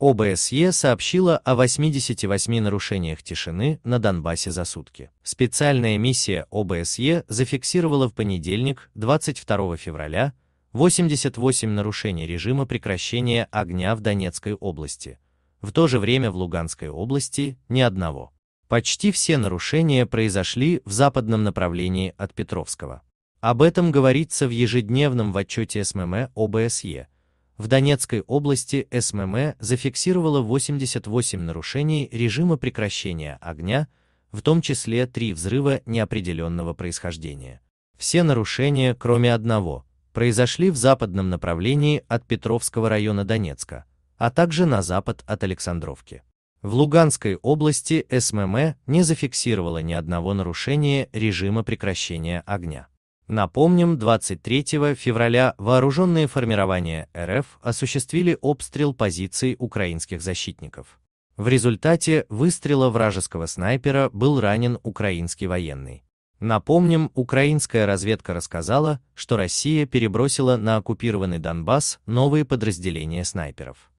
ОБСЕ сообщила о 88 нарушениях тишины на Донбассе за сутки. Специальная миссия ОБСЕ зафиксировала в понедельник, 22 февраля, 88 нарушений режима прекращения огня в Донецкой области, в то же время в Луганской области ни одного. Почти все нарушения произошли в западном направлении от Петровского. Об этом говорится в ежедневном в отчете СММ эм э ОБСЕ, в Донецкой области СММ зафиксировало 88 нарушений режима прекращения огня, в том числе три взрыва неопределенного происхождения. Все нарушения, кроме одного, произошли в западном направлении от Петровского района Донецка, а также на запад от Александровки. В Луганской области СММ не зафиксировало ни одного нарушения режима прекращения огня. Напомним, 23 февраля вооруженные формирования РФ осуществили обстрел позиций украинских защитников. В результате выстрела вражеского снайпера был ранен украинский военный. Напомним, украинская разведка рассказала, что Россия перебросила на оккупированный Донбасс новые подразделения снайперов.